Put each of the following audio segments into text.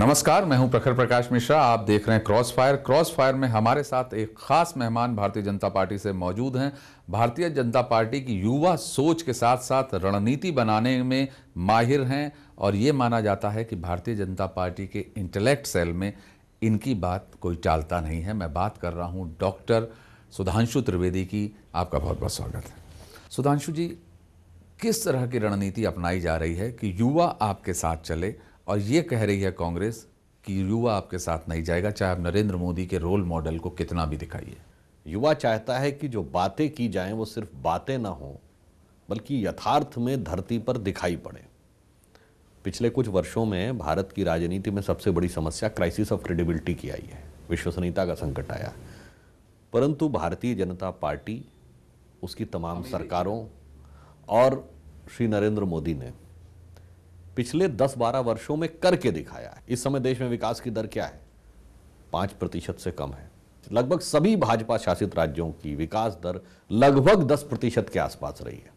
नमस्कार मैं हूं प्रखर प्रकाश मिश्रा आप देख रहे हैं क्रॉस फायर क्रॉस फायर में हमारे साथ एक खास मेहमान भारतीय जनता पार्टी से मौजूद हैं भारतीय जनता पार्टी की युवा सोच के साथ साथ रणनीति बनाने में माहिर हैं और ये माना जाता है कि भारतीय जनता पार्टी के इंटेलेक्ट सेल में इनकी बात कोई टालता नहीं है मैं बात कर रहा हूँ डॉक्टर सुधांशु त्रिवेदी की आपका बहुत बहुत स्वागत है सुधांशु जी किस तरह की रणनीति अपनाई जा रही है कि युवा आपके साथ चले और ये कह रही है कांग्रेस कि युवा आपके साथ नहीं जाएगा चाहे आप नरेंद्र मोदी के रोल मॉडल को कितना भी दिखाइए युवा चाहता है कि जो बातें की जाएं वो सिर्फ बातें ना हों बल्कि यथार्थ में धरती पर दिखाई पड़े पिछले कुछ वर्षों में भारत की राजनीति में सबसे बड़ी समस्या क्राइसिस ऑफ क्रेडिबिलिटी की आई है विश्वसनीयता का संकट आया परंतु भारतीय जनता पार्टी उसकी तमाम सरकारों और श्री नरेंद्र मोदी ने पिछले 10-12 वर्षों में करके दिखाया है इस समय देश में विकास की दर क्या है पांच प्रतिशत से कम है लगभग सभी भाजपा शासित राज्यों की विकास दर लगभग 10 प्रतिशत के आसपास रही है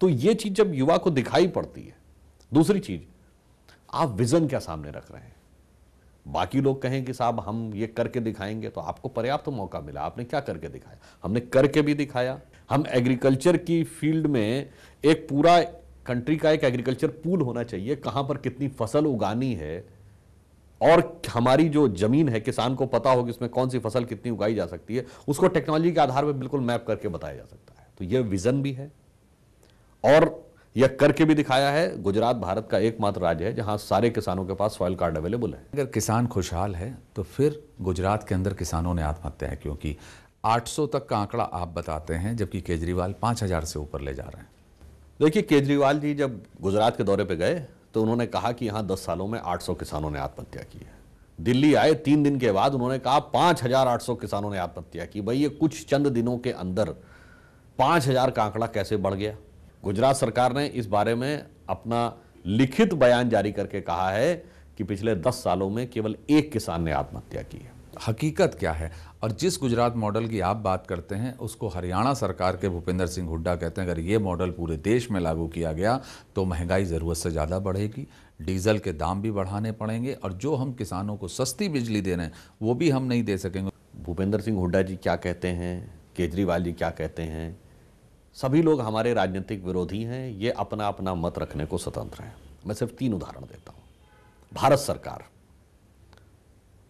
तो यह चीज जब युवा को दिखाई पड़ती है दूसरी चीज आप विजन क्या सामने रख रहे हैं बाकी लोग कहें कि साहब हम ये करके दिखाएंगे तो आपको पर्याप्त तो मौका मिला आपने क्या करके दिखाया हमने करके भी दिखाया हम एग्रीकल्चर की फील्ड में एक पूरा कंट्री का एक एग्रीकल्चर पूल होना चाहिए कहाँ पर कितनी फसल उगानी है और हमारी जो जमीन है किसान को पता हो कि इसमें कौन सी फसल कितनी उगाई जा सकती है उसको टेक्नोलॉजी के आधार पर बिल्कुल मैप करके बताया जा सकता है तो यह विजन भी है और यह करके भी दिखाया है गुजरात भारत का एकमात्र राज्य है जहां सारे किसानों के पास सॉयल कार्ड अवेलेबल है अगर किसान खुशहाल है तो फिर गुजरात के अंदर किसानों ने आत्महत्या है क्योंकि 800 तक का आंकड़ा आप बताते हैं जबकि केजरीवाल 5000 से ऊपर ले जा रहे हैं देखिए केजरीवाल जी जब गुजरात के दौरे पे गए तो उन्होंने कहा कि यहाँ 10 सालों में 800 किसानों ने आत्महत्या की है दिल्ली आए तीन दिन के बाद उन्होंने कहा 5,800 किसानों ने आत्महत्या की भाई ये कुछ चंद दिनों के अंदर 5,000 का आंकड़ा कैसे बढ़ गया गुजरात सरकार ने इस बारे में अपना लिखित बयान जारी करके कहा है कि पिछले दस सालों में केवल एक किसान ने आत्महत्या की है हकीकत क्या है और जिस गुजरात मॉडल की आप बात करते हैं उसको हरियाणा सरकार के भूपेंद्र सिंह हुड्डा कहते हैं अगर ये मॉडल पूरे देश में लागू किया गया तो महंगाई ज़रूरत से ज़्यादा बढ़ेगी डीजल के दाम भी बढ़ाने पड़ेंगे और जो हम किसानों को सस्ती बिजली दे रहे हैं वो भी हम नहीं दे सकेंगे भूपेंद्र सिंह हुड्डा जी क्या कहते हैं केजरीवाल जी क्या कहते हैं सभी लोग हमारे राजनीतिक विरोधी हैं ये अपना अपना मत रखने को स्वतंत्र हैं मैं सिर्फ तीन उदाहरण देता हूँ भारत सरकार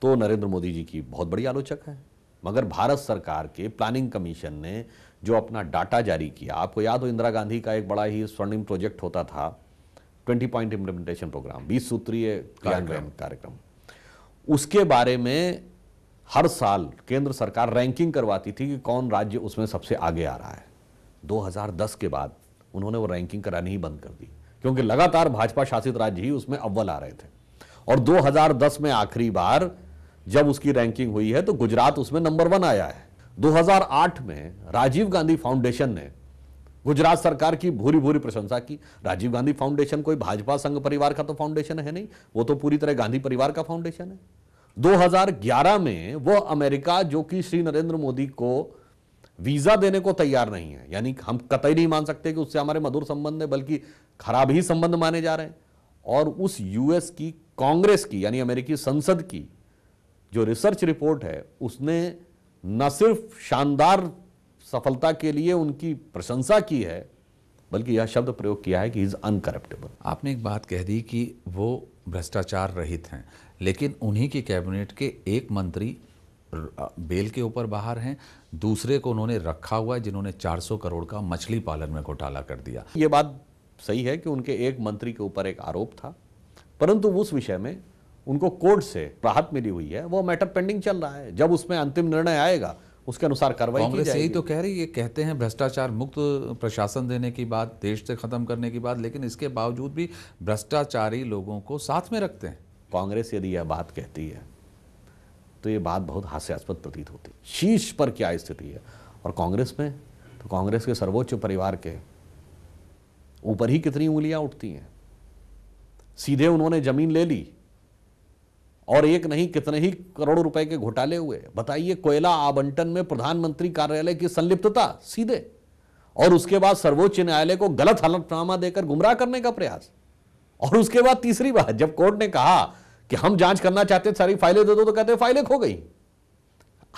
तो नरेंद्र मोदी जी की बहुत बड़ी आलोचक है मगर भारत सरकार के प्लानिंग कमीशन ने जो अपना डाटा जारी किया आपको याद हो इंदिरा गांधी का एक बड़ा ही स्वर्णिम प्रोजेक्ट होता था ट्वेंटी पॉइंट इम्प्लीमेंटेशन प्रोग्राम बीस सूत्रीय कार्यक्रम उसके बारे में हर साल केंद्र सरकार रैंकिंग करवाती थी कि कौन राज्य उसमें सबसे आगे आ रहा है 2010 के बाद उन्होंने वो रैंकिंग करानी ही बंद कर दी क्योंकि लगातार भाजपा शासित राज्य ही उसमें अव्वल आ रहे थे और 2010 में आखिरी बार जब उसकी रैंकिंग हुई है तो गुजरात उसमें नंबर वन आया है 2008 में राजीव गांधी फाउंडेशन ने गुजरात सरकार की भूरी भूरी प्रशंसा की राजीव गांधी फाउंडेशन कोई भाजपा संघ परिवार का तो फाउंडेशन है नहीं वो तो पूरी तरह गांधी परिवार का फाउंडेशन है 2011 में वो अमेरिका जो कि श्री नरेंद्र मोदी को वीजा देने को तैयार नहीं है यानी हम कतई नहीं मान सकते कि उससे हमारे मधुर संबंध है बल्कि खराब ही संबंध माने जा रहे हैं और उस यूएस की कांग्रेस की यानी अमेरिकी संसद की जो रिसर्च रिपोर्ट है उसने न सिर्फ शानदार सफलता के लिए उनकी प्रशंसा की है बल्कि यह शब्द प्रयोग किया है कि इज़ अनकरप्टेबल आपने एक बात कह दी कि वो भ्रष्टाचार रहित हैं लेकिन उन्हीं की कैबिनेट के एक मंत्री बेल के ऊपर बाहर हैं दूसरे को उन्होंने रखा हुआ है जिन्होंने 400 करोड़ का मछली पालन में घोटाला कर दिया ये बात सही है कि उनके एक मंत्री के ऊपर एक आरोप था परंतु उस विषय में उनको कोर्ट से राहत मिली हुई है वो मैटर पेंडिंग चल रहा है जब उसमें अंतिम निर्णय आएगा उसके अनुसार कार्रवाई कांग्रेस यही तो कह रही है कहते हैं भ्रष्टाचार मुक्त प्रशासन देने की बात देश से खत्म करने की बात लेकिन इसके बावजूद भी भ्रष्टाचारी लोगों को साथ में रखते हैं कांग्रेस यदि यह बात कहती है तो ये बात बहुत हास्यास्पद प्रतीत होती है शीर्ष पर क्या स्थिति है और कांग्रेस में तो कांग्रेस के सर्वोच्च परिवार के ऊपर ही कितनी उंगलियां उठती हैं सीधे उन्होंने जमीन ले ली और एक नहीं कितने ही करोड़ रुपए के घोटाले हुए बताइए कोयला आवंटन में प्रधानमंत्री कार्यालय की संलिप्तता सीधे और उसके बाद सर्वोच्च न्यायालय को गलत हलफनामा देकर गुमराह करने का प्रयास और उसके बाद तीसरी बात जब कोर्ट ने कहा कि हम जांच करना चाहते सारी फाइलें दे दो तो कहते फाइलें खो गई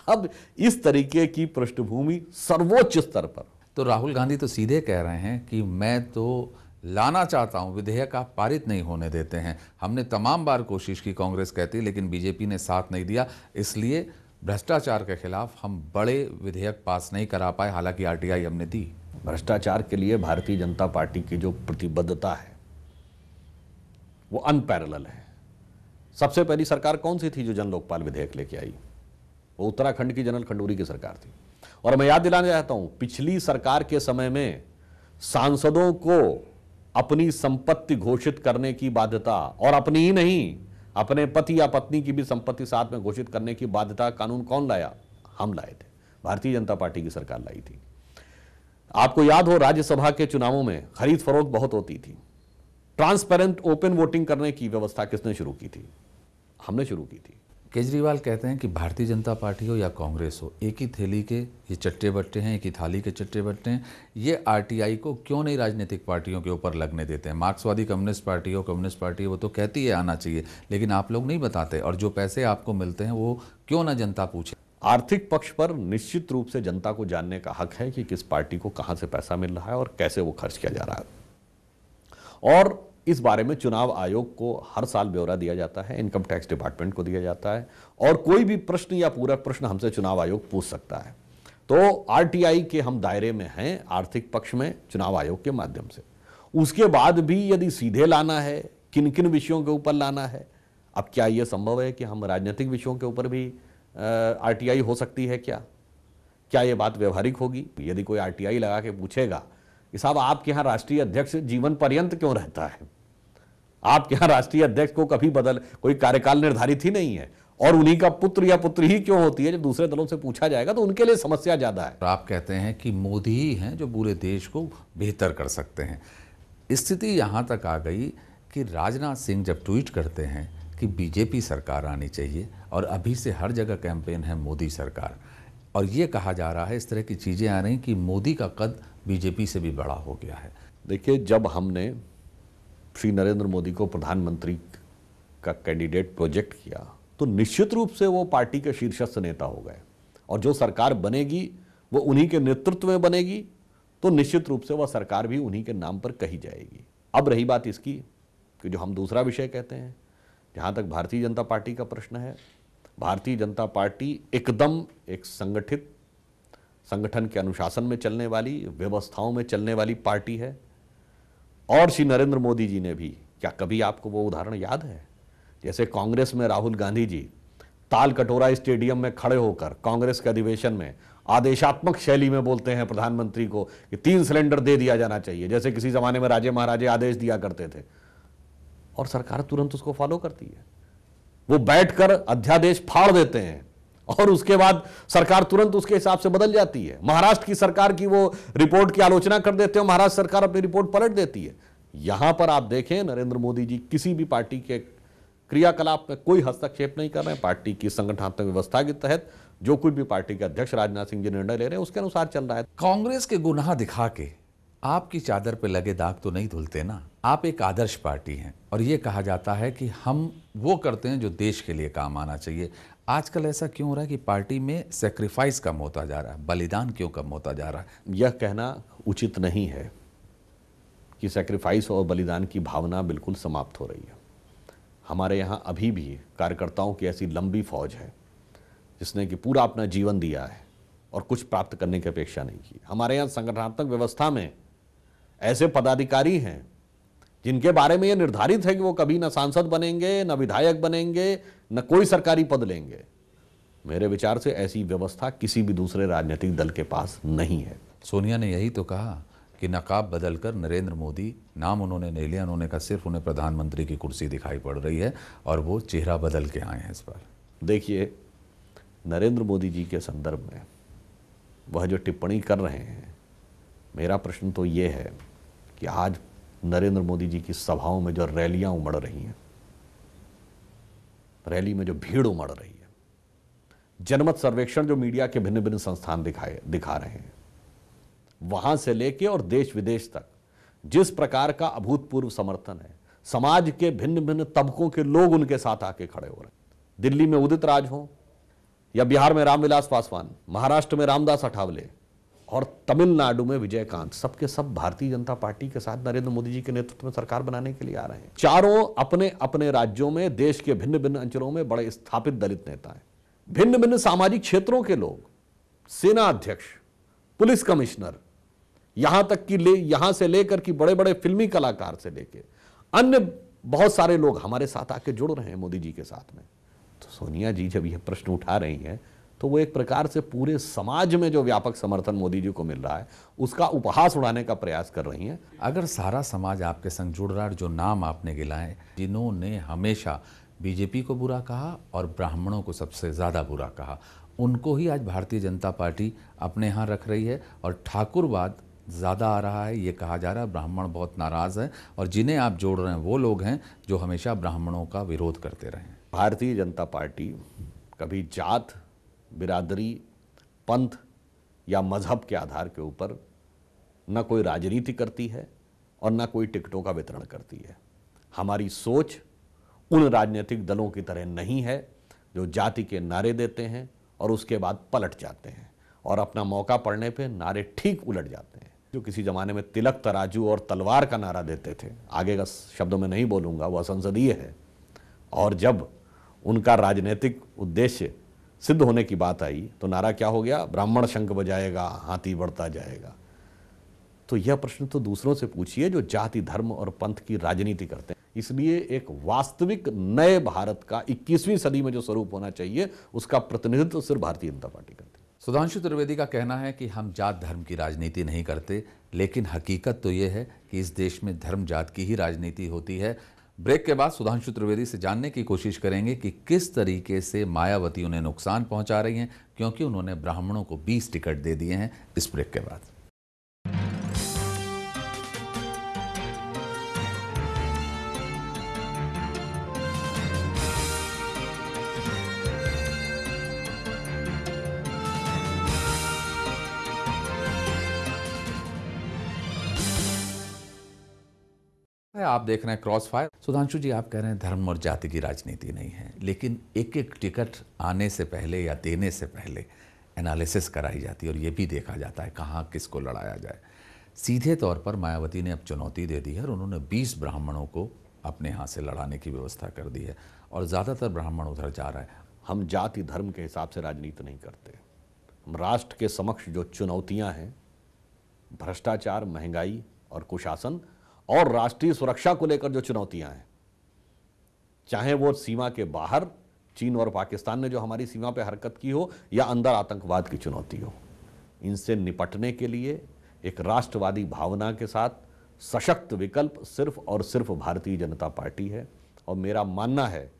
अब इस तरीके की पृष्ठभूमि सर्वोच्च स्तर पर तो राहुल गांधी तो सीधे कह रहे हैं कि मैं तो लाना चाहता हूं विधेयक आप पारित नहीं होने देते हैं हमने तमाम बार कोशिश की कांग्रेस कहती लेकिन बीजेपी ने साथ नहीं दिया इसलिए भ्रष्टाचार के खिलाफ हम बड़े विधेयक पास नहीं करा पाए हालांकि आरटीआई हमने दी भ्रष्टाचार के लिए भारतीय जनता पार्टी की जो प्रतिबद्धता है वो अनपैरल है सबसे पहली सरकार कौन सी थी जो जन लोकपाल विधेयक लेके आई वो उत्तराखंड की जनरल खंडूरी की सरकार थी और मैं याद दिलाना चाहता हूं पिछली सरकार के समय में सांसदों को अपनी संपत्ति घोषित करने की बाध्यता और अपनी ही नहीं अपने पति या पत्नी की भी संपत्ति साथ में घोषित करने की बाध्यता कानून कौन लाया हम लाए थे भारतीय जनता पार्टी की सरकार लाई थी आपको याद हो राज्यसभा के चुनावों में खरीद फरोख बहुत होती थी ट्रांसपेरेंट ओपन वोटिंग करने की व्यवस्था किसने शुरू की थी हमने शुरू की थी केजरीवाल कहते हैं कि भारतीय जनता पार्टी हो या कांग्रेस हो एक ही थैली के ये चट्टे बट्टे हैं एक ही थाली के चट्टे बट्टे हैं ये आरटीआई को क्यों नहीं राजनीतिक पार्टियों के ऊपर लगने देते हैं मार्क्सवादी कम्युनिस्ट पार्टी हो कम्युनिस्ट पार्टी हो वो तो कहती है आना चाहिए लेकिन आप लोग नहीं बताते और जो पैसे आपको मिलते हैं वो क्यों ना जनता पूछे आर्थिक पक्ष पर निश्चित रूप से जनता को जानने का हक है कि किस पार्टी को कहाँ से पैसा मिल रहा है और कैसे वो खर्च किया जा रहा है और इस बारे में चुनाव आयोग को हर साल ब्यौरा दिया जाता है इनकम टैक्स डिपार्टमेंट को दिया जाता है और कोई भी प्रश्न या पूरा प्रश्न हमसे चुनाव आयोग पूछ सकता है तो आरटीआई के हम दायरे में हैं आर्थिक पक्ष में चुनाव आयोग के माध्यम से उसके बाद भी यदि सीधे लाना है किन किन विषयों के ऊपर लाना है अब क्या यह संभव है कि हम राजनीतिक विषयों के ऊपर भी आर हो सकती है क्या क्या ये बात व्यवहारिक होगी यदि कोई आर लगा के पूछेगा कि साहब आपके यहाँ राष्ट्रीय अध्यक्ष जीवन पर्यंत क्यों रहता है आपके यहाँ राष्ट्रीय अध्यक्ष को कभी बदल कोई कार्यकाल निर्धारित ही नहीं है और उन्हीं का पुत्र या पुत्री ही क्यों होती है जब दूसरे दलों से पूछा जाएगा तो उनके लिए समस्या ज़्यादा है आप कहते हैं कि मोदी ही हैं जो पूरे देश को बेहतर कर सकते हैं स्थिति यहाँ तक आ गई कि राजनाथ सिंह जब ट्वीट करते हैं कि बीजेपी सरकार आनी चाहिए और अभी से हर जगह कैंपेन है मोदी सरकार और ये कहा जा रहा है इस तरह की चीज़ें आ रही कि मोदी का कद बीजेपी से भी बड़ा हो गया है देखिए जब हमने श्री नरेंद्र मोदी को प्रधानमंत्री का कैंडिडेट प्रोजेक्ट किया तो निश्चित रूप से वो पार्टी के शीर्षस्थ नेता हो गए और जो सरकार बनेगी वो उन्हीं के नेतृत्व में बनेगी तो निश्चित रूप से वह सरकार भी उन्हीं के नाम पर कही जाएगी अब रही बात इसकी कि जो हम दूसरा विषय कहते हैं जहाँ तक भारतीय जनता पार्टी का प्रश्न है भारतीय जनता पार्टी एकदम एक संगठित संगठन के अनुशासन में चलने वाली व्यवस्थाओं में चलने वाली पार्टी है और श्री नरेंद्र मोदी जी ने भी क्या कभी आपको वो उदाहरण याद है जैसे कांग्रेस में राहुल गांधी जी ताल कटोरा स्टेडियम में खड़े होकर कांग्रेस के अधिवेशन में आदेशात्मक शैली में बोलते हैं प्रधानमंत्री को कि तीन सिलेंडर दे दिया जाना चाहिए जैसे किसी ज़माने में राजे महाराजे आदेश दिया करते थे और सरकार तुरंत उसको फॉलो करती है वो बैठकर अध्यादेश फाड़ देते हैं और उसके बाद सरकार तुरंत उसके हिसाब से बदल जाती है महाराष्ट्र की सरकार की वो रिपोर्ट की आलोचना कर देते हो महाराष्ट्र सरकार अपनी रिपोर्ट पलट देती है यहां पर आप देखें नरेंद्र मोदी जी किसी भी पार्टी के क्रियाकलाप में कोई हस्तक्षेप नहीं कर रहे हैं पार्टी की संगठनात्मक व्यवस्था के तहत जो कुछ भी पार्टी के अध्यक्ष राजनाथ सिंह जी निर्णय ले रहे हैं उसके अनुसार चल रहा है कांग्रेस के गुनाह दिखा के आपकी चादर पर लगे दाग तो नहीं धुलते ना आप एक आदर्श पार्टी हैं और ये कहा जाता है कि हम वो करते हैं जो देश के लिए काम आना चाहिए आजकल ऐसा क्यों हो रहा है कि पार्टी में सेक्रीफाइस कम होता जा रहा है बलिदान क्यों कम होता जा रहा है यह कहना उचित नहीं है कि सेक्रीफाइस और बलिदान की भावना बिल्कुल समाप्त हो रही है हमारे यहाँ अभी भी कार्यकर्ताओं की ऐसी लंबी फौज है जिसने कि पूरा अपना जीवन दिया है और कुछ प्राप्त करने की अपेक्षा नहीं की हमारे यहाँ संगठनात्मक व्यवस्था में ऐसे पदाधिकारी हैं जिनके बारे में ये निर्धारित है कि वो कभी ना सांसद बनेंगे ना विधायक बनेंगे न कोई सरकारी पद लेंगे मेरे विचार से ऐसी व्यवस्था किसी भी दूसरे राजनीतिक दल के पास नहीं है सोनिया ने यही तो कहा कि नकाब बदलकर नरेंद्र मोदी नाम उन्होंने नहीं लिया उन्होंने कहा सिर्फ उन्हें प्रधानमंत्री की कुर्सी दिखाई पड़ रही है और वो चेहरा बदल के आए हैं इस बार देखिए नरेंद्र मोदी जी के संदर्भ में वह जो टिप्पणी कर रहे हैं मेरा प्रश्न तो ये है कि आज नरेंद्र मोदी जी की सभाओं में जो रैलियां उमड़ रही हैं रैली में जो भीड़ उमड़ रही है जनमत सर्वेक्षण जो मीडिया के भिन्न भिन्न संस्थान दिखाए दिखा रहे हैं वहां से लेके और देश विदेश तक जिस प्रकार का अभूतपूर्व समर्थन है समाज के भिन्न भिन्न तबकों के लोग उनके साथ आके खड़े हो रहे हैं दिल्ली में उदित राज हो या बिहार में रामविलास पासवान महाराष्ट्र में रामदास अठावले और तमिलनाडु में विजयकांत सबके सब भारतीय जनता पार्टी के साथ नरेंद्र मोदी जी के नेतृत्व में सरकार बनाने के लिए आ रहे हैं चारों अपने अपने राज्यों में देश के भिन्न भिन्न अंचलों में बड़े स्थापित दलित नेता हैं भिन्न भिन्न सामाजिक क्षेत्रों के लोग सेना अध्यक्ष पुलिस कमिश्नर यहां तक कि ले यहां से लेकर कि बड़े बड़े फिल्मी कलाकार से लेकर अन्य बहुत सारे लोग हमारे साथ आके जुड़ रहे हैं मोदी जी के साथ में तो सोनिया जी जब यह प्रश्न उठा रही हैं तो वो एक प्रकार से पूरे समाज में जो व्यापक समर्थन मोदी जी को मिल रहा है उसका उपहास उड़ाने का प्रयास कर रही हैं अगर सारा समाज आपके संग जुड़ रहा है जो नाम आपने गिलाए जिन्होंने हमेशा बीजेपी को बुरा कहा और ब्राह्मणों को सबसे ज़्यादा बुरा कहा उनको ही आज भारतीय जनता पार्टी अपने यहाँ रख रही है और ठाकुरवाद ज़्यादा आ रहा है ये कहा जा रहा है ब्राह्मण बहुत नाराज़ हैं और जिन्हें आप जोड़ रहे हैं वो लोग हैं जो हमेशा ब्राह्मणों का विरोध करते रहे भारतीय जनता पार्टी कभी जात बिरादरी पंथ या मज़हब के आधार के ऊपर न कोई राजनीति करती है और न कोई टिकटों का वितरण करती है हमारी सोच उन राजनीतिक दलों की तरह नहीं है जो जाति के नारे देते हैं और उसके बाद पलट जाते हैं और अपना मौका पड़ने पे नारे ठीक उलट जाते हैं जो किसी ज़माने में तिलक तराजू और तलवार का नारा देते थे आगे का शब्दों में नहीं बोलूँगा वह असंसदीय है और जब उनका राजनीतिक उद्देश्य सिद्ध होने की बात आई तो नारा क्या हो गया ब्राह्मण शंख बजाएगा हाथी बढ़ता जाएगा तो यह प्रश्न तो दूसरों से पूछिए जो जाति धर्म और पंथ की राजनीति करते हैं इसलिए एक वास्तविक नए भारत का 21वीं सदी में जो स्वरूप होना चाहिए उसका प्रतिनिधित्व सिर्फ भारतीय जनता पार्टी करती है सुधांशु त्रिवेदी का कहना है कि हम जात धर्म की राजनीति नहीं करते लेकिन हकीकत तो ये है कि इस देश में धर्म जात की ही राजनीति होती है ब्रेक के बाद सुधांशु त्रिवेदी से जानने की कोशिश करेंगे कि किस तरीके से मायावती उन्हें नुकसान पहुंचा रही हैं क्योंकि उन्होंने ब्राह्मणों को 20 टिकट दे दिए हैं इस ब्रेक के बाद आप देख रहे हैं क्रॉस फायर सुधांशु जी आप कह रहे हैं धर्म और जाति की राजनीति नहीं है लेकिन एक एक टिकट आने से पहले या देने से पहले एनालिसिस कराई जाती है और ये भी देखा जाता है कहाँ किसको लड़ाया जाए सीधे तौर पर मायावती ने अब चुनौती दे दी है और उन्होंने 20 ब्राह्मणों को अपने यहाँ से लड़ाने की व्यवस्था कर दी है और ज़्यादातर ब्राह्मण उधर जा रहे हैं हम जाति धर्म के हिसाब से राजनीति नहीं करते हम राष्ट्र के समक्ष जो चुनौतियाँ हैं भ्रष्टाचार महंगाई और कुशासन और राष्ट्रीय सुरक्षा को लेकर जो चुनौतियां हैं चाहे वो सीमा के बाहर चीन और पाकिस्तान ने जो हमारी सीमा पर हरकत की हो या अंदर आतंकवाद की चुनौती हो इनसे निपटने के लिए एक राष्ट्रवादी भावना के साथ सशक्त विकल्प सिर्फ और सिर्फ भारतीय जनता पार्टी है और मेरा मानना है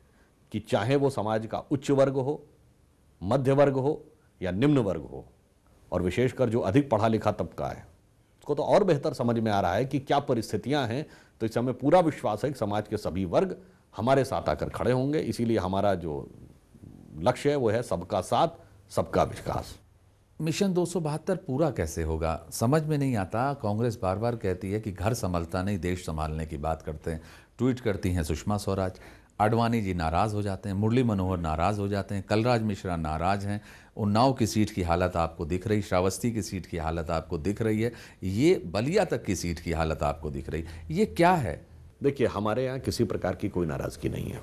कि चाहे वो समाज का उच्च वर्ग हो मध्य वर्ग हो या निम्न वर्ग हो और विशेषकर जो अधिक पढ़ा लिखा तबका है उसको तो और बेहतर समझ में आ रहा है कि क्या परिस्थितियाँ हैं तो इस हमें पूरा विश्वास है कि समाज के सभी वर्ग हमारे साथ आकर खड़े होंगे इसीलिए हमारा जो लक्ष्य है वो है सबका साथ सबका विकास मिशन दो पूरा कैसे होगा समझ में नहीं आता कांग्रेस बार बार कहती है कि घर संभलता नहीं देश संभालने की बात करते हैं ट्वीट करती हैं सुषमा स्वराज आडवाणी जी नाराज़ हो जाते हैं मुरली मनोहर नाराज़ हो जाते हैं कलराज मिश्रा नाराज़ हैं उन्नाव की सीट की हालत आपको दिख रही श्रावस्ती की सीट की हालत आपको दिख रही है ये बलिया तक की सीट की हालत आपको दिख रही है ये क्या है देखिए हमारे यहाँ किसी प्रकार की कोई नाराज़गी नहीं है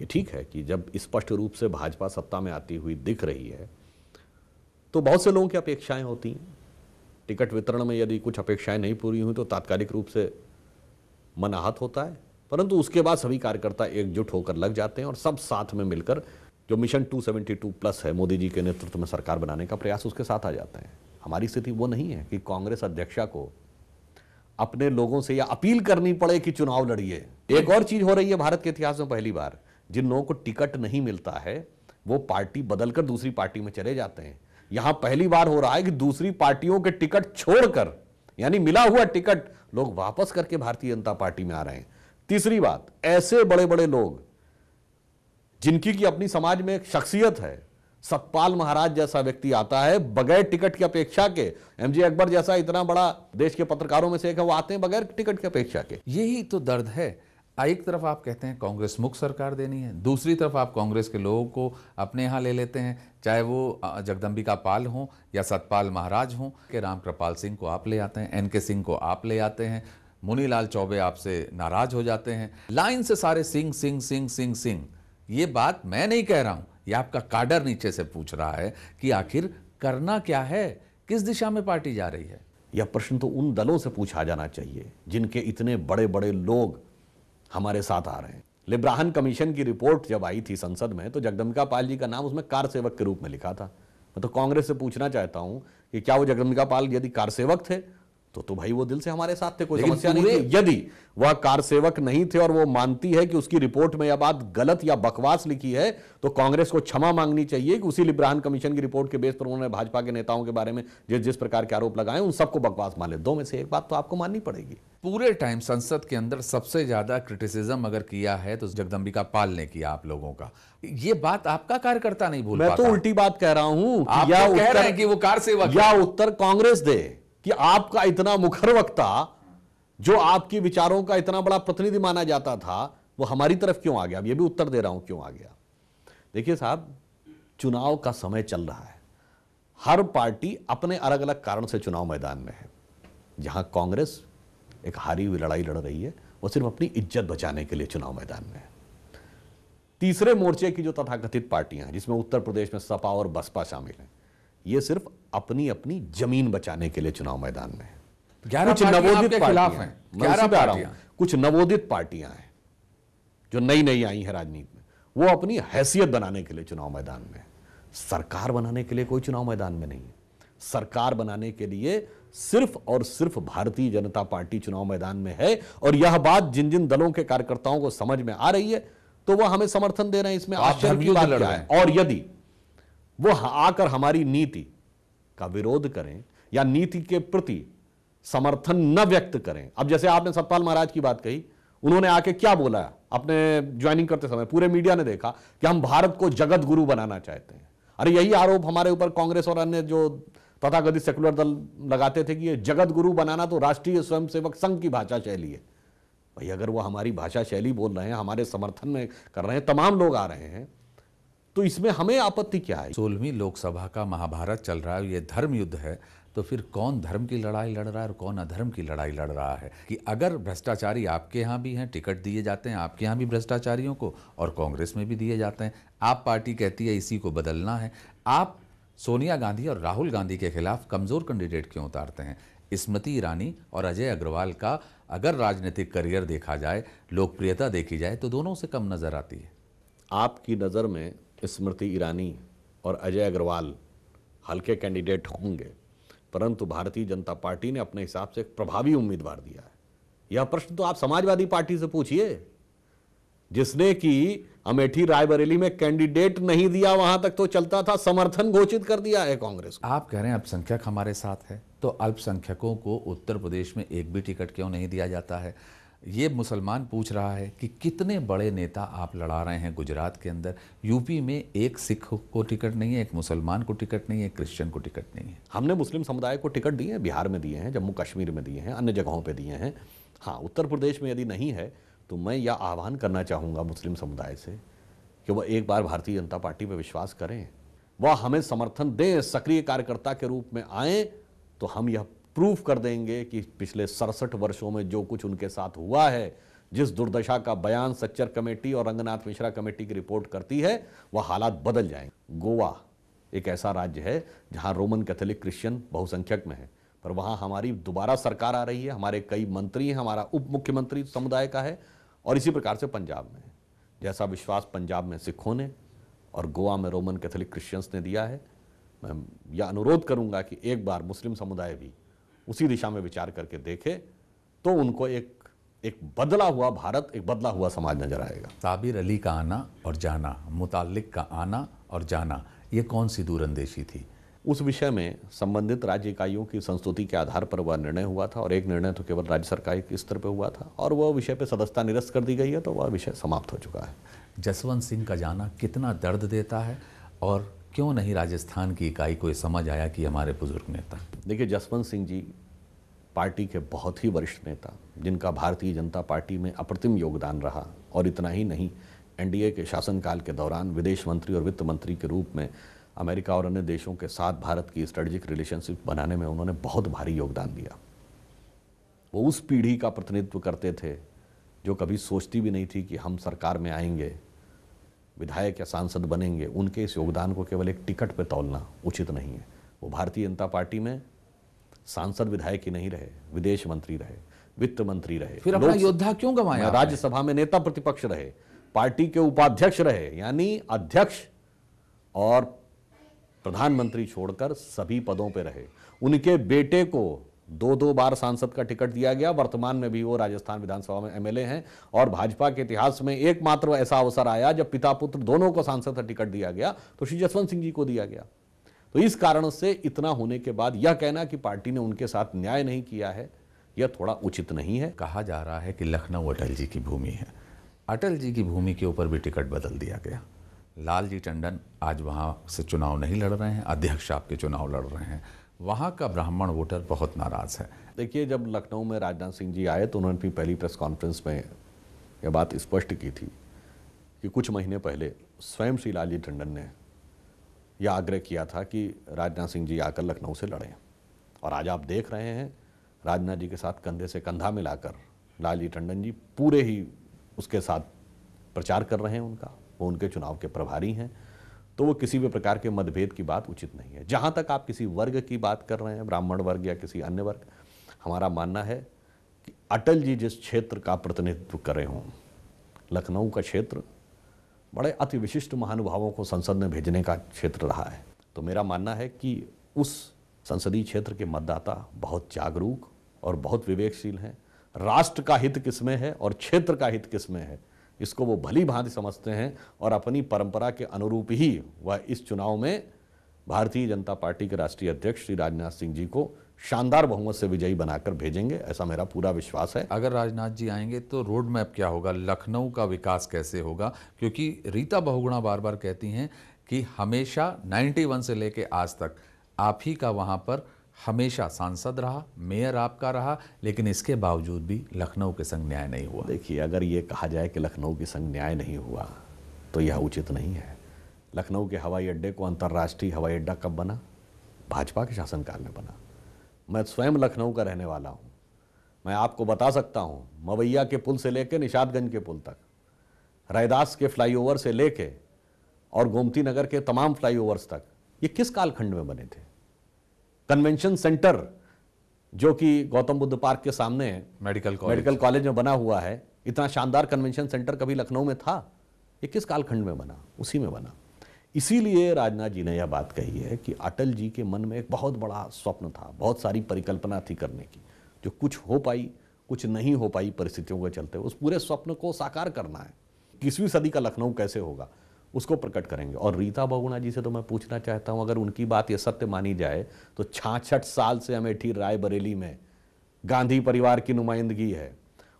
ये ठीक है कि जब स्पष्ट रूप से भाजपा सत्ता में आती हुई दिख रही है तो बहुत से लोगों की अपेक्षाएं होती हैं टिकट वितरण में यदि कुछ अपेक्षाएं नहीं पूरी हुई तो तात्कालिक रूप से मनाहत होता है परंतु उसके बाद सभी कार्यकर्ता एकजुट होकर लग जाते हैं और सब साथ में मिलकर जो मिशन 272 प्लस है मोदी जी के नेतृत्व में सरकार बनाने का प्रयास उसके साथ आ जाते हैं हमारी स्थिति वो नहीं है कि कांग्रेस अध्यक्षा को अपने लोगों से यह अपील करनी पड़े कि चुनाव लड़िए एक और चीज हो रही है भारत के इतिहास में पहली बार जिन लोगों को टिकट नहीं मिलता है वो पार्टी बदलकर दूसरी पार्टी में चले जाते हैं यहां पहली बार हो रहा है कि दूसरी पार्टियों के टिकट छोड़कर यानी मिला हुआ टिकट लोग वापस करके भारतीय जनता पार्टी में आ रहे हैं तीसरी बात ऐसे बड़े बड़े लोग जिनकी की अपनी समाज में एक शख्सियत है सतपाल महाराज जैसा व्यक्ति आता है बगैर टिकट की अपेक्षा के एमजे अकबर जैसा इतना बड़ा देश के पत्रकारों में से एक है वो आते हैं बगैर टिकट की अपेक्षा के यही तो दर्द है एक तरफ आप कहते हैं कांग्रेस मुख्य सरकार देनी है दूसरी तरफ आप कांग्रेस के लोगों को अपने यहाँ ले लेते हैं चाहे वो जगदम्बिका पाल हों या सतपाल महाराज हों के राम कृपाल सिंह को आप ले आते हैं एन के सिंह को आप ले आते हैं मुनीलाल चौबे आपसे नाराज हो जाते हैं लाइन से सारे सिंह सिंह सिंह सिंह सिंह ये बात मैं नहीं कह रहा हूं ये आपका काडर नीचे से पूछ रहा है कि आखिर करना क्या है किस दिशा में पार्टी जा रही है यह प्रश्न तो उन दलों से पूछा जाना चाहिए जिनके इतने बड़े बड़े लोग हमारे साथ आ रहे हैं लिब्राहन कमीशन की रिपोर्ट जब आई थी संसद में तो जगदम्बिका पाल जी का नाम उसमें कार सेवक के रूप में लिखा था मैं तो कांग्रेस से पूछना चाहता हूँ कि क्या वो जगदम्बिका पाल यदि कार सेवक थे तो तो भाई वो दिल से हमारे साथ थे कोई समस्या नहीं यदि वह कार सेवक नहीं थे और वो मानती है कि उसकी रिपोर्ट में यह बात गलत या बकवास लिखी है तो कांग्रेस को क्षमा मांगनी चाहिए कि उसी लिब्राहन कमीशन की रिपोर्ट के बेस पर उन्होंने भाजपा के नेताओं के बारे में जिस जिस प्रकार के आरोप लगाए उन सबको बकवास मान ले दो में से एक बात तो आपको माननी पड़ेगी पूरे टाइम संसद के अंदर सबसे ज्यादा क्रिटिसिज्म अगर किया है तो जगदम्बिका पाल ने किया आप लोगों का ये बात आपका कार्यकर्ता नहीं भूल मैं तो उल्टी बात कह रहा हूं आप तो कह रहे हैं कि वो कार सेवक या उत्तर कांग्रेस दे कि आपका इतना मुखर वक्ता जो आपके विचारों का इतना बड़ा प्रतिनिधि माना जाता था वो हमारी तरफ क्यों आ गया अब ये भी उत्तर दे रहा हूं क्यों आ गया देखिए साहब चुनाव का समय चल रहा है हर पार्टी अपने अलग अलग कारण से चुनाव मैदान में है जहां कांग्रेस एक हारी हुई लड़ाई लड़ रही है वो सिर्फ अपनी इज्जत बचाने के लिए चुनाव मैदान में है तीसरे मोर्चे की जो तथाकथित पार्टियां हैं जिसमें उत्तर प्रदेश में सपा और बसपा शामिल हैं ये सिर्फ अपनी अपनी जमीन बचाने के लिए चुनाव मैदान में कुछ नवोदित पार्टियां कुछ नवोदित पार्टियां हैं जो नई नई आई हैं राजनीति में वो अपनी हैसियत बनाने के लिए चुनाव मैदान में सरकार बनाने के लिए कोई चुनाव मैदान में नहीं है सरकार बनाने के लिए सिर्फ और सिर्फ भारतीय जनता पार्टी चुनाव मैदान में है और यह बात जिन जिन दलों के कार्यकर्ताओं को समझ में आ रही है तो वह हमें समर्थन दे रहे हैं इसमें आश्चर्य की बात है और यदि वो आकर हमारी नीति का विरोध करें या नीति के प्रति समर्थन न व्यक्त करें अब जैसे आपने सतपाल महाराज की बात कही उन्होंने आके क्या बोला अपने ज्वाइनिंग करते समय पूरे मीडिया ने देखा कि हम भारत को जगत गुरु बनाना चाहते हैं अरे यही आरोप हमारे ऊपर कांग्रेस और अन्य जो तथाकथित सेकुलर दल लगाते थे कि ये जगत गुरु बनाना तो राष्ट्रीय स्वयंसेवक संघ की भाषा शैली है भाई अगर वो हमारी भाषा शैली बोल रहे हैं हमारे समर्थन में कर रहे हैं तमाम लोग आ रहे हैं तो इसमें हमें आपत्ति क्या है सोलहवीं लोकसभा का महाभारत चल रहा है ये धर्म युद्ध है तो फिर कौन धर्म की लड़ाई लड़ रहा है और कौन अधर्म की लड़ाई लड़ रहा है कि अगर भ्रष्टाचारी आपके यहाँ भी हैं टिकट दिए जाते हैं आपके यहाँ भी भ्रष्टाचारियों को और कांग्रेस में भी दिए जाते हैं आप पार्टी कहती है इसी को बदलना है आप सोनिया गांधी और राहुल गांधी के खिलाफ कमज़ोर कैंडिडेट क्यों उतारते हैं स्मृति ईरानी और अजय अग्रवाल का अगर राजनीतिक करियर देखा जाए लोकप्रियता देखी जाए तो दोनों से कम नज़र आती है आपकी नज़र में स्मृति ईरानी और अजय अग्रवाल हल्के कैंडिडेट होंगे परंतु भारतीय जनता पार्टी ने अपने हिसाब से एक प्रभावी उम्मीदवार दिया है यह प्रश्न तो आप समाजवादी पार्टी से पूछिए जिसने कि अमेठी रायबरेली में कैंडिडेट नहीं दिया वहां तक तो चलता था समर्थन घोषित कर दिया है कांग्रेस आप कह रहे हैं अल्पसंख्यक हमारे साथ है तो अल्पसंख्यकों को उत्तर प्रदेश में एक भी टिकट क्यों नहीं दिया जाता है ये मुसलमान पूछ रहा है कि कितने बड़े नेता आप लड़ा रहे हैं गुजरात के अंदर यूपी में एक सिख को टिकट नहीं है एक मुसलमान को टिकट नहीं है एक क्रिश्चियन को टिकट नहीं है हमने मुस्लिम समुदाय को टिकट दिए हैं बिहार में दिए हैं जम्मू कश्मीर में दिए हैं अन्य जगहों पर दिए हैं हाँ उत्तर प्रदेश में यदि नहीं है तो मैं यह आह्वान करना चाहूँगा मुस्लिम समुदाय से कि वह एक बार भारतीय जनता पार्टी पर विश्वास करें वह हमें समर्थन दें सक्रिय कार्यकर्ता के रूप में आएँ तो हम यह प्रूफ कर देंगे कि पिछले सड़सठ वर्षों में जो कुछ उनके साथ हुआ है जिस दुर्दशा का बयान सच्चर कमेटी और रंगनाथ मिश्रा कमेटी की रिपोर्ट करती है वह हालात बदल जाएंगे गोवा एक ऐसा राज्य है जहां रोमन कैथोलिक क्रिश्चियन बहुसंख्यक में है पर वहां हमारी दोबारा सरकार आ रही है हमारे कई मंत्री हैं हमारा उप मुख्यमंत्री समुदाय का है और इसी प्रकार से पंजाब में जैसा विश्वास पंजाब में सिखों ने और गोवा में रोमन कैथोलिक क्रिश्चियंस ने दिया है मैं यह अनुरोध करूंगा कि एक बार मुस्लिम समुदाय भी उसी दिशा में विचार करके देखे तो उनको एक एक बदला हुआ भारत एक बदला हुआ समाज नजर आएगा साबिर अली का आना और जाना मुतालिक का आना और जाना ये कौन सी दूरंदेशी थी उस विषय में संबंधित राज्य इकाइयों की संस्तुति के आधार पर वह निर्णय हुआ था और एक निर्णय तो केवल राज्य सरकार के स्तर पर हुआ था और वह विषय पर सदस्यता निरस्त कर दी गई है तो वह विषय समाप्त हो चुका है जसवंत सिंह का जाना कितना दर्द देता है और क्यों नहीं राजस्थान की इकाई को ये समझ आया कि हमारे बुजुर्ग नेता देखिए जसवंत सिंह जी पार्टी के बहुत ही वरिष्ठ नेता जिनका भारतीय जनता पार्टी में अप्रतिम योगदान रहा और इतना ही नहीं एनडीए के शासनकाल के दौरान विदेश मंत्री और वित्त मंत्री के रूप में अमेरिका और अन्य देशों के साथ भारत की स्ट्रेटजिक रिलेशनशिप बनाने में उन्होंने बहुत भारी योगदान दिया वो उस पीढ़ी का प्रतिनिधित्व करते थे जो कभी सोचती भी नहीं थी कि हम सरकार में आएंगे विधायक या सांसद बनेंगे उनके इस योगदान को केवल एक टिकट पर तोलना उचित नहीं है वो भारतीय जनता पार्टी में सांसद विधायक ही नहीं रहे विदेश मंत्री रहे वित्त मंत्री रहे फिर अपना योद्धा क्यों गंवाया राज्यसभा में नेता प्रतिपक्ष रहे पार्टी के उपाध्यक्ष रहे यानी अध्यक्ष और प्रधानमंत्री छोड़कर सभी पदों पर रहे उनके बेटे को दो दो बार सांसद का टिकट दिया गया वर्तमान में भी वो राजस्थान विधानसभा में एमएलए हैं और भाजपा के इतिहास में एकमात्र ऐसा अवसर आया जब पिता पुत्र दोनों को सांसद का टिकट दिया गया तो श्री जसवंत सिंह जी को दिया गया तो इस कारण से इतना होने के बाद यह कहना कि पार्टी ने उनके साथ न्याय नहीं किया है यह थोड़ा उचित नहीं है कहा जा रहा है कि लखनऊ अटल जी की भूमि है अटल जी की भूमि के ऊपर भी टिकट बदल दिया गया लालजी टंडन आज वहाँ से चुनाव नहीं लड़ रहे हैं अध्यक्ष आपके चुनाव लड़ रहे हैं वहाँ का ब्राह्मण वोटर बहुत नाराज़ है देखिए जब लखनऊ में राजनाथ सिंह जी आए तो उन्होंने अपनी पहली प्रेस कॉन्फ्रेंस में यह बात स्पष्ट की थी कि कुछ महीने पहले स्वयं श्री लालजी टंडन ने यह आग्रह किया था कि राजनाथ सिंह जी आकर लखनऊ से लड़ें और आज आप देख रहे हैं राजनाथ जी के साथ कंधे से कंधा मिलाकर लालजी टंडन जी पूरे ही उसके साथ प्रचार कर रहे हैं उनका वो उनके चुनाव के प्रभारी हैं तो वो किसी भी प्रकार के मतभेद की बात उचित नहीं है जहाँ तक आप किसी वर्ग की बात कर रहे हैं ब्राह्मण वर्ग या किसी अन्य वर्ग हमारा मानना है कि अटल जी जिस क्षेत्र का प्रतिनिधित्व रहे हों लखनऊ का क्षेत्र बड़े अति विशिष्ट महानुभावों को संसद में भेजने का क्षेत्र रहा है तो मेरा मानना है कि उस संसदीय क्षेत्र के मतदाता बहुत जागरूक और बहुत विवेकशील हैं राष्ट्र का हित किसमें है और क्षेत्र का हित किसमें है इसको वो भली भांति समझते हैं और अपनी परंपरा के अनुरूप ही वह इस चुनाव में भारतीय जनता पार्टी के राष्ट्रीय अध्यक्ष श्री राजनाथ सिंह जी को शानदार बहुमत से विजयी बनाकर भेजेंगे ऐसा मेरा पूरा विश्वास है अगर राजनाथ जी आएंगे तो रोड मैप क्या होगा लखनऊ का विकास कैसे होगा क्योंकि रीता बहुगुणा बार बार कहती हैं कि हमेशा 91 से लेकर आज तक आप ही का वहाँ पर हमेशा सांसद रहा मेयर आपका रहा लेकिन इसके बावजूद भी लखनऊ के संग न्याय नहीं हुआ देखिए अगर ये कहा जाए कि लखनऊ के संग न्याय नहीं हुआ तो यह उचित नहीं है लखनऊ के हवाई अड्डे को अंतर्राष्ट्रीय हवाई अड्डा कब बना भाजपा के शासनकाल में बना मैं स्वयं लखनऊ का रहने वाला हूँ मैं आपको बता सकता हूँ मवैया के पुल से लेकर निषादगंज के पुल तक रैदास के फ्लाईओवर से लेके और गोमती नगर के तमाम फ्लाईओवर्स तक ये किस कालखंड में बने थे कन्वेंशन सेंटर जो कि गौतम बुद्ध पार्क के सामने मेडिकल कॉलेज मेडिकल कॉलेज में बना हुआ है इतना शानदार कन्वेंशन सेंटर कभी लखनऊ में था ये किस कालखंड में बना उसी में बना इसीलिए राजनाथ जी ने यह बात कही है कि अटल जी के मन में एक बहुत बड़ा स्वप्न था बहुत सारी परिकल्पना थी करने की जो कुछ हो पाई कुछ नहीं हो पाई परिस्थितियों के चलते उस पूरे स्वप्न को साकार करना है इक्कीसवीं सदी का लखनऊ कैसे होगा उसको प्रकट करेंगे और रीता बहुगुणा जी से तो मैं पूछना चाहता हूं अगर उनकी बात यह सत्य मानी जाए तो छाछठ साल से अमेठी रायबरेली में गांधी परिवार की नुमाइंदगी है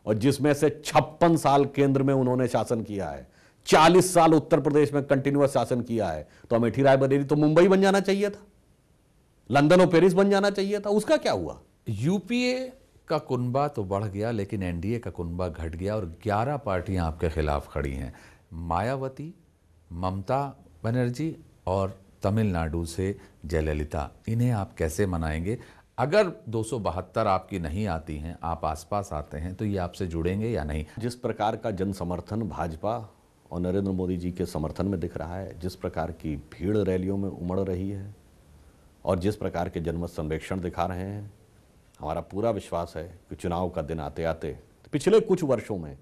और जिसमें से छप्पन साल केंद्र में उन्होंने शासन किया है चालीस साल उत्तर प्रदेश में कंटिन्यूस शासन किया है तो अमेठी रायबरेली तो मुंबई बन जाना चाहिए था लंदन और पेरिस बन जाना चाहिए था उसका क्या हुआ यूपीए का कुनबा तो बढ़ गया लेकिन एनडीए का कुनबा घट गया और 11 पार्टियां आपके खिलाफ खड़ी हैं मायावती ममता बनर्जी और तमिलनाडु से जयललिता इन्हें आप कैसे मनाएंगे अगर दो आपकी नहीं आती हैं आप आसपास आते हैं तो ये आपसे जुड़ेंगे या नहीं जिस प्रकार का जन समर्थन भाजपा और नरेंद्र मोदी जी के समर्थन में दिख रहा है जिस प्रकार की भीड़ रैलियों में उमड़ रही है और जिस प्रकार के जनमत संरक्षण दिखा रहे हैं हमारा पूरा विश्वास है कि चुनाव का दिन आते आते पिछले कुछ वर्षों में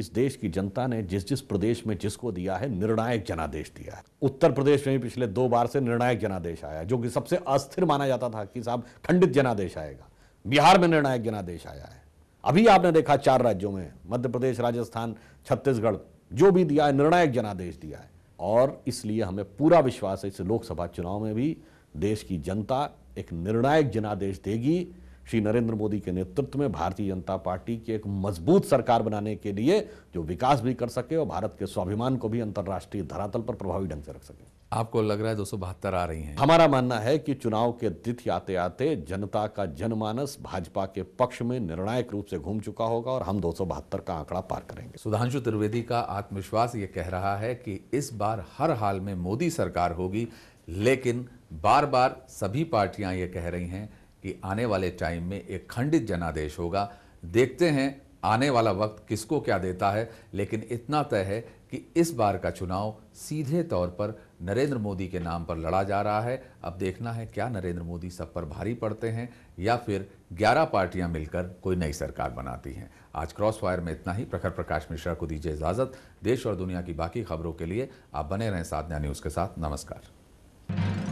इस देश की जनता ने जिस जिस प्रदेश में जिसको दिया है निर्णायक जनादेश दिया है उत्तर प्रदेश में भी पिछले दो बार से निर्णायक जनादेश आया जो कि सबसे अस्थिर माना जाता था कि साहब खंडित जनादेश आएगा बिहार में निर्णायक जनादेश आया है अभी आपने देखा चार राज्यों में मध्य प्रदेश राजस्थान छत्तीसगढ़ जो भी दिया है निर्णायक जनादेश दिया है और इसलिए हमें पूरा विश्वास है इस लोकसभा चुनाव में भी देश की जनता एक निर्णायक जनादेश देगी श्री नरेंद्र मोदी के नेतृत्व में भारतीय जनता पार्टी की एक मजबूत सरकार बनाने के लिए जो विकास भी कर सके और भारत के स्वाभिमान को भी अंतर्राष्ट्रीय धरातल पर प्रभावी ढंग से रख सके आपको लग रहा है दो सौ बहत्तर आ रही हैं हमारा मानना है कि चुनाव के तिथि आते आते जनता का जनमानस भाजपा के पक्ष में निर्णायक रूप से घूम चुका होगा और हम दो सौ बहत्तर का आंकड़ा पार करेंगे सुधांशु त्रिवेदी का आत्मविश्वास ये कह रहा है कि इस बार हर हाल में मोदी सरकार होगी लेकिन बार बार सभी पार्टियां ये कह रही हैं कि आने वाले टाइम में एक खंडित जनादेश होगा देखते हैं आने वाला वक्त किसको क्या देता है लेकिन इतना तय है कि इस बार का चुनाव सीधे तौर पर नरेंद्र मोदी के नाम पर लड़ा जा रहा है अब देखना है क्या नरेंद्र मोदी सब पर भारी पड़ते हैं या फिर 11 पार्टियां मिलकर कोई नई सरकार बनाती हैं आज क्रॉस वायर में इतना ही प्रखर प्रकाश मिश्रा को दीजिए इजाज़त देश और दुनिया की बाकी खबरों के लिए आप बने रहें साधना न्यूज़ के साथ नमस्कार